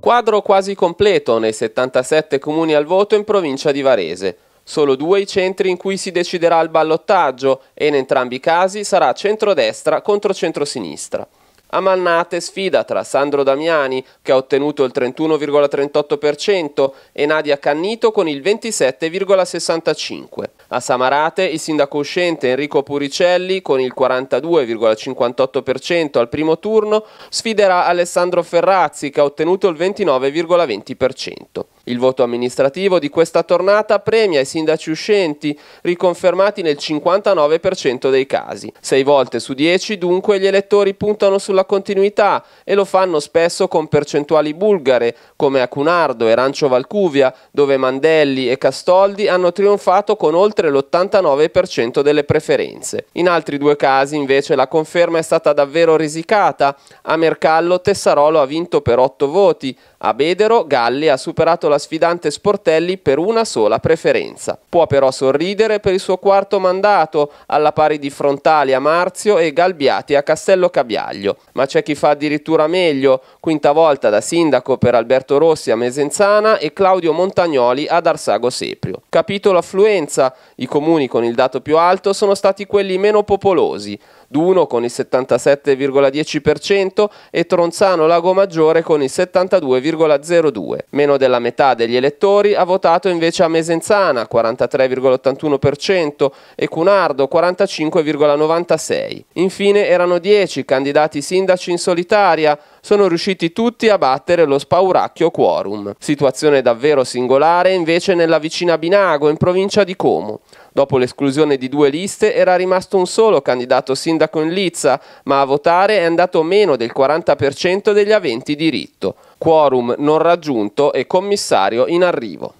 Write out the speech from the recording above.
Quadro quasi completo nei 77 comuni al voto in provincia di Varese. Solo due i centri in cui si deciderà il ballottaggio e in entrambi i casi sarà centrodestra contro centrosinistra. A Malnate sfida tra Sandro Damiani, che ha ottenuto il 31,38%, e Nadia Cannito con il 27,65%. A Samarate il sindaco uscente Enrico Puricelli con il 42,58% al primo turno sfiderà Alessandro Ferrazzi che ha ottenuto il 29,20%. Il voto amministrativo di questa tornata premia i sindaci uscenti, riconfermati nel 59% dei casi. Sei volte su dieci dunque gli elettori puntano sulla continuità e lo fanno spesso con percentuali bulgare, come a Cunardo e Rancio Valcuvia, dove Mandelli e Castoldi hanno trionfato con oltre l'89% delle preferenze. In altri due casi invece la conferma è stata davvero risicata. A Mercallo Tessarolo ha vinto per otto voti, a Bedero Galli ha superato la sfidante Sportelli per una sola preferenza. Può però sorridere per il suo quarto mandato, alla pari di Frontali a Marzio e Galbiati a Castello Cabiaglio. Ma c'è chi fa addirittura meglio, quinta volta da sindaco per Alberto Rossi a Mesenzana e Claudio Montagnoli ad Arsago Seprio. Capitolo affluenza, i comuni con il dato più alto sono stati quelli meno popolosi. Duno con il 77,10% e Tronzano Lago Maggiore con il 72,02%. Meno della metà degli elettori ha votato invece a Mesenzana 43,81% e Cunardo 45,96%. Infine erano 10 candidati sindaci in solitaria, sono riusciti tutti a battere lo spauracchio quorum. Situazione davvero singolare invece nella vicina Binago, in provincia di Como. Dopo l'esclusione di due liste era rimasto un solo candidato sindaco in Lizza, ma a votare è andato meno del 40% degli aventi diritto. Quorum non raggiunto e commissario in arrivo.